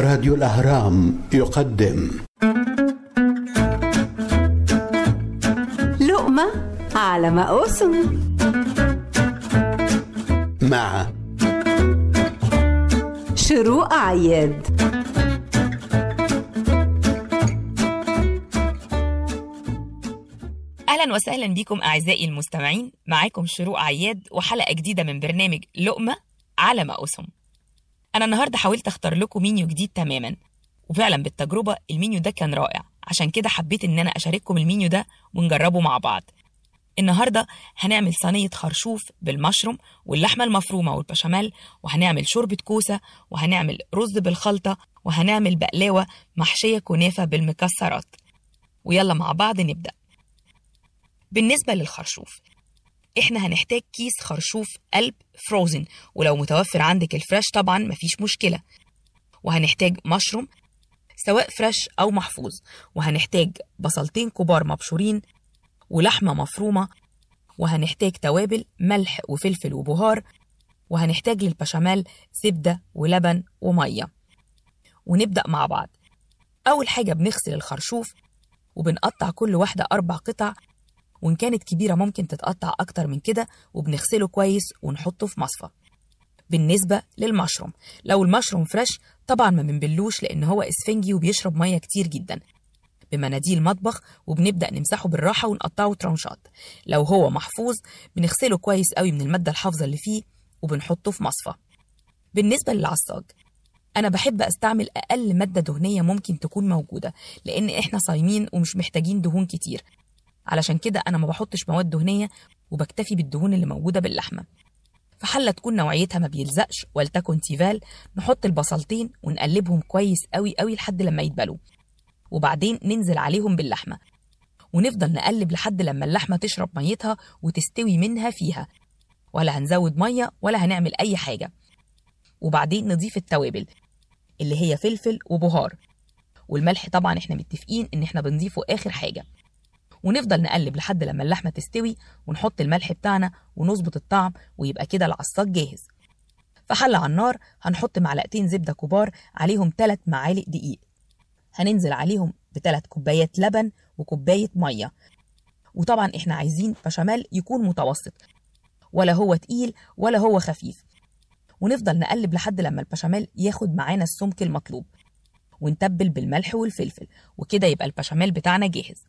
راديو الأهرام يقدم لقمة على مقوس مع شروق عياد اهلا وسهلا بكم اعزائي المستمعين معاكم شروق عياد وحلقه جديده من برنامج لقمه على مقوسهم انا النهارده حاولت اختار لكم مينيو جديد تماما وفعلا بالتجربه المينيو ده كان رائع عشان كده حبيت ان انا اشارككم المينيو ده ونجربه مع بعض النهارده هنعمل صينيه خرشوف بالمشروم واللحمه المفرومه والبشاميل وهنعمل شوربه كوسه وهنعمل رز بالخلطه وهنعمل بقلاوه محشيه كنافه بالمكسرات ويلا مع بعض نبدا بالنسبه للخرشوف احنا هنحتاج كيس خرشوف قلب فروزن ولو متوفر عندك الفريش طبعا مفيش مشكله وهنحتاج مشروم سواء فريش او محفوظ وهنحتاج بصلتين كبار مبشورين ولحمه مفرومه وهنحتاج توابل ملح وفلفل وبهار وهنحتاج للبشاميل زبده ولبن وميه ونبدا مع بعض اول حاجه بنغسل الخرشوف وبنقطع كل واحده اربع قطع وإن كانت كبيرة ممكن تتقطع أكتر من كده وبنغسله كويس ونحطه في مصفى بالنسبة للمشروم لو المشروم فريش طبعا ما بنبلوش لأن هو إسفنجي وبيشرب مية كتير جدا بمناديل مطبخ وبنبدأ نمسحه بالراحة ونقطعه ترانشات لو هو محفوظ بنغسله كويس قوي من المادة الحافظة اللي فيه وبنحطه في مصفى بالنسبة للعصاج أنا بحب أستعمل أقل مادة دهنية ممكن تكون موجودة لأن إحنا صايمين ومش محتاجين دهون كتير علشان كده أنا ما بحطش مواد دهنية وبكتفي بالدهون اللي موجودة باللحمة فحلة تكون نوعيتها ما بيلزقش ولتكن تيفال نحط البصلتين ونقلبهم كويس قوي قوي لحد لما يتبلوا وبعدين ننزل عليهم باللحمة ونفضل نقلب لحد لما اللحمة تشرب ميتها وتستوي منها فيها ولا هنزود مية ولا هنعمل أي حاجة وبعدين نضيف التوابل اللي هي فلفل وبهار والملح طبعا احنا متفقين ان احنا بنضيفه اخر حاجه ونفضل نقلب لحد لما اللحمة تستوي ونحط الملح بتاعنا ونظبط الطعم ويبقى كده العصاك جاهز فحل على النار هنحط معلقتين زبدة كبار عليهم 3 معالق دقيق هننزل عليهم بثلاث كوبايات لبن وكوباية مية وطبعا احنا عايزين بشاميل يكون متوسط ولا هو تقيل ولا هو خفيف ونفضل نقلب لحد لما البشاميل ياخد معانا السمك المطلوب ونتبل بالملح والفلفل وكده يبقى البشاميل بتاعنا جاهز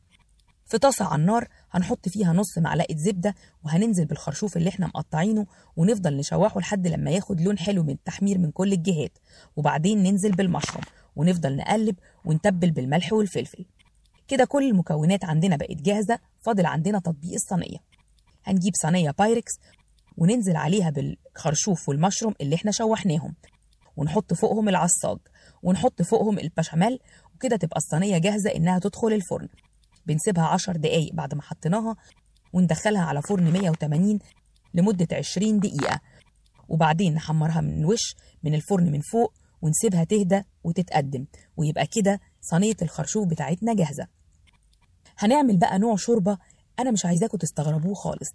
في طاسة على النار هنحط فيها نص معلقة زبدة وهننزل بالخرشوف اللي احنا مقطعينه ونفضل نشوحه لحد لما ياخد لون حلو من التحمير من كل الجهات وبعدين ننزل بالمشروم ونفضل نقلب ونتبل بالملح والفلفل كده كل المكونات عندنا بقت جاهزة فاضل عندنا تطبيق الصينية هنجيب صينية بايركس وننزل عليها بالخرشوف والمشروم اللي احنا شوحناهم ونحط فوقهم العصاج ونحط فوقهم البشاميل وكده تبقى الصينية جاهزة إنها تدخل الفرن بنسيبها 10 دقايق بعد ما حطيناها وندخلها على فرن 180 لمدة 20 دقيقة وبعدين نحمرها من الوش من الفرن من فوق ونسيبها تهدى وتتقدم ويبقى كده صينية الخرشوف بتاعتنا جاهزة هنعمل بقى نوع شوربة أنا مش عايزاكم تستغربوه خالص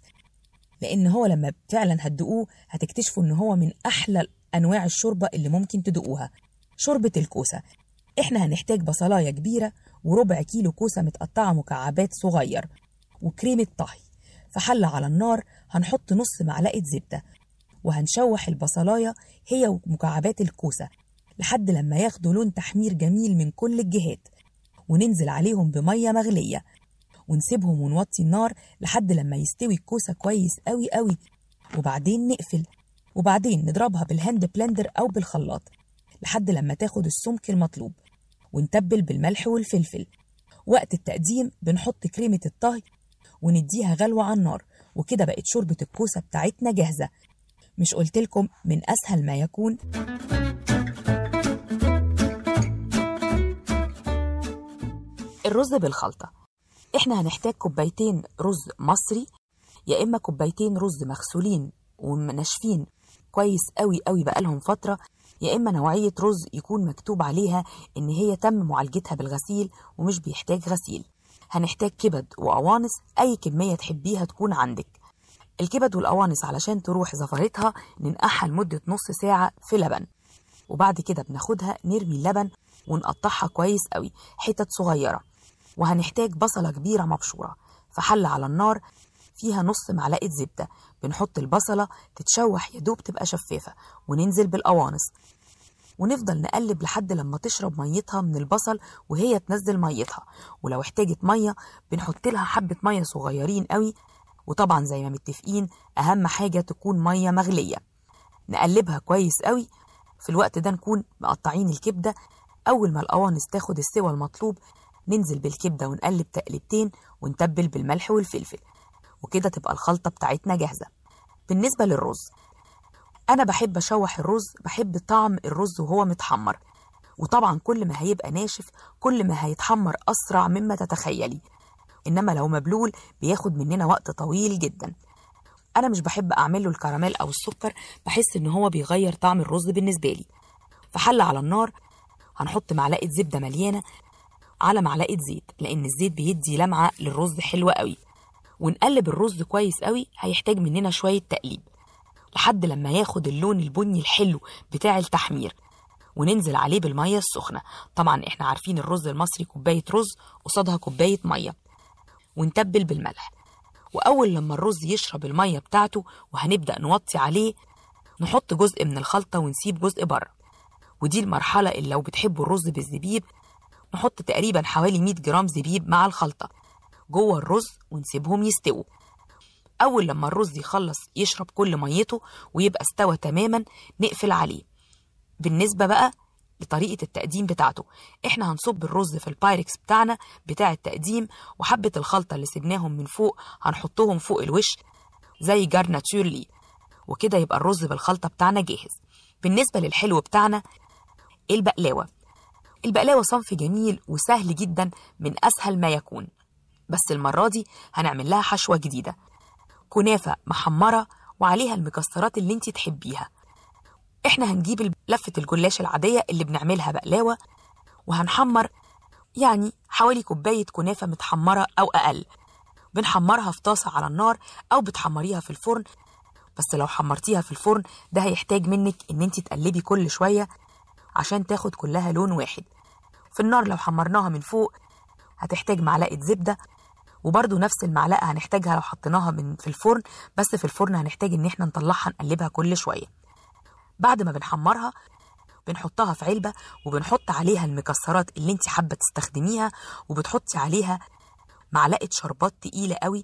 لأن هو لما فعلا هتدقوه هتكتشفوا إن هو من أحلى أنواع الشوربة اللي ممكن تدوقوها شوربة الكوسة إحنا هنحتاج بصلاية كبيرة وربع كيلو كوسة متقطعة مكعبات صغير وكريمة طهي في حل على النار هنحط نص معلقة زبدة وهنشوح البصلاية هي ومكعبات الكوسة لحد لما ياخدوا لون تحمير جميل من كل الجهات وننزل عليهم بمية مغلية ونسيبهم ونوطي النار لحد لما يستوي الكوسة كويس قوي قوي وبعدين نقفل وبعدين نضربها بالهاند بلندر أو بالخلاط لحد لما تاخد السمك المطلوب ونتبل بالملح والفلفل وقت التقديم بنحط كريمة الطهي ونديها غلوة على النار وكده بقت شوربة الكوسة بتاعتنا جاهزة مش قلتلكم من أسهل ما يكون الرز بالخلطة احنا هنحتاج كوبايتين رز مصري يا إما كوبايتين رز مغسولين ومنشفين كويس قوي قوي بقالهم فترة يا إما نوعية رز يكون مكتوب عليها إن هي تم معالجتها بالغسيل ومش بيحتاج غسيل هنحتاج كبد وقوانص أي كمية تحبيها تكون عندك الكبد والقوانص علشان تروح زفرتها ننقعها لمدة نص ساعة في لبن وبعد كده بناخدها نرمي اللبن ونقطعها كويس قوي حتت صغيرة وهنحتاج بصلة كبيرة مبشورة في على النار فيها نص معلقة زبدة بنحط البصلة تتشوح يا دوب تبقى شفافة وننزل بالقوانص ونفضل نقلب لحد لما تشرب ميتها من البصل وهي تنزل ميتها ولو احتاجت مية بنحط لها حبة مية صغيرين قوي وطبعا زي ما متفقين أهم حاجة تكون مية مغلية نقلبها كويس قوي في الوقت ده نكون مقطعين الكبدة أول ما القوانص تاخد السوى المطلوب ننزل بالكبدة ونقلب تقلبتين ونتبل بالملح والفلفل وكده تبقى الخلطة بتاعتنا جاهزة بالنسبة للرز أنا بحب أشوح الرز بحب طعم الرز وهو متحمر وطبعا كل ما هيبقى ناشف كل ما هيتحمر أسرع مما تتخيلي إنما لو مبلول بياخد مننا وقت طويل جدا أنا مش بحب أعمله الكراميل أو السكر بحس إن هو بيغير طعم الرز بالنسبة لي فحل على النار هنحط معلقة زبدة مليانة على معلقة زيت لأن الزيت بيدي لمعة للرز حلوة قوي ونقلب الرز كويس قوي هيحتاج مننا شوية تقليب لحد لما ياخد اللون البني الحلو بتاع التحمير وننزل عليه بالمية السخنة طبعا احنا عارفين الرز المصري كوباية رز قصادها كوباية مية ونتبل بالملح وأول لما الرز يشرب المية بتاعته وهنبدأ نوطي عليه نحط جزء من الخلطة ونسيب جزء بره ودي المرحلة اللي لو بتحبوا الرز بالزبيب نحط تقريبا حوالي 100 جرام زبيب مع الخلطة جوه الرز ونسيبهم يستووا أول لما الرز يخلص يشرب كل ميته ويبقى استوى تماما نقفل عليه بالنسبة بقى لطريقة التقديم بتاعته احنا هنصب الرز في البايركس بتاعنا بتاع التقديم وحبة الخلطة اللي سبناهم من فوق هنحطهم فوق الوش زي جار ناتشورلي وكده يبقى الرز بالخلطة بتاعنا جاهز بالنسبة للحلو بتاعنا البقلاوة البقلاوة صنف جميل وسهل جدا من أسهل ما يكون بس المرة دي هنعمل لها حشوة جديدة كنافة محمرة وعليها المكسرات اللي انت تحبيها احنا هنجيب لفة الجلاش العادية اللي بنعملها بقلاوة وهنحمر يعني حوالي كوباية كنافة متحمرة أو أقل بنحمرها في طاسة على النار أو بتحمريها في الفرن بس لو حمرتيها في الفرن ده هيحتاج منك إن انت تقلبي كل شوية عشان تاخد كلها لون واحد في النار لو حمرناها من فوق هتحتاج معلقة زبدة وبرده نفس المعلقه هنحتاجها لو حطيناها من في الفرن بس في الفرن هنحتاج ان احنا نطلعها نقلبها كل شويه بعد ما بنحمرها بنحطها في علبه وبنحط عليها المكسرات اللي انت حابه تستخدميها وبتحطي عليها معلقه شربات تقيله قوي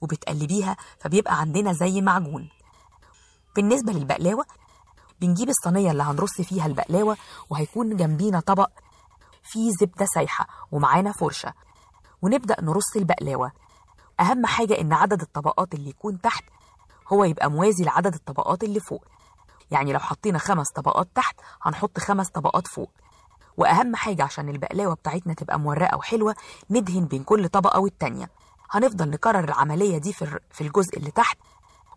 وبتقلبيها فبيبقى عندنا زي معجون بالنسبه للبقلاوه بنجيب الصينيه اللي هنرص فيها البقلاوه وهيكون جنبينا طبق فيه زبده سايحه ومعانا فرشه ونبدأ نرص البقلاوة أهم حاجة إن عدد الطبقات اللي يكون تحت هو يبقى موازي لعدد الطبقات اللي فوق يعني لو حطينا خمس طبقات تحت هنحط خمس طبقات فوق وأهم حاجة عشان البقلاوة بتاعتنا تبقى مورقة وحلوة ندهن بين كل طبقة والتانية هنفضل نكرر العملية دي في الجزء اللي تحت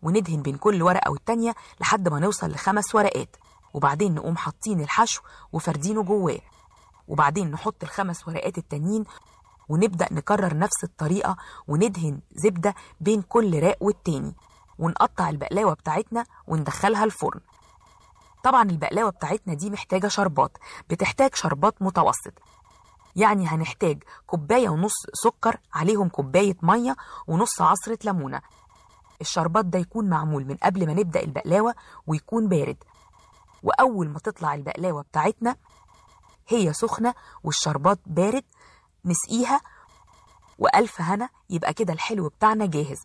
وندهن بين كل ورقة والتانية لحد ما نوصل لخمس ورقات وبعدين نقوم حاطين الحشو وفردينه جواه وبعدين نحط الخمس ورقات التانيين ونبدأ نكرر نفس الطريقة وندهن زبدة بين كل راق والتاني ونقطع البقلاوة بتاعتنا وندخلها الفرن طبعا البقلاوة بتاعتنا دي محتاجة شربات بتحتاج شربات متوسط يعني هنحتاج كوباية ونص سكر عليهم كوباية مية ونص عصرة ليمونة الشربات ده يكون معمول من قبل ما نبدأ البقلاوة ويكون بارد وأول ما تطلع البقلاوة بتاعتنا هي سخنة والشربات بارد نسقيها وألف هنا يبقى كده الحلو بتاعنا جاهز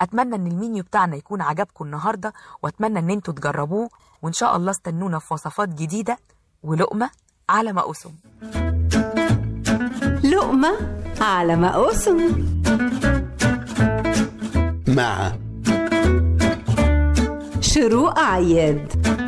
أتمنى إن المينيو بتاعنا يكون عجبكم النهاردة وأتمنى إن أنتوا تجربوه وإن شاء الله استنونا في وصفات جديدة ولقمة على ما أسم لقمة على ما أسم مع شروق عياد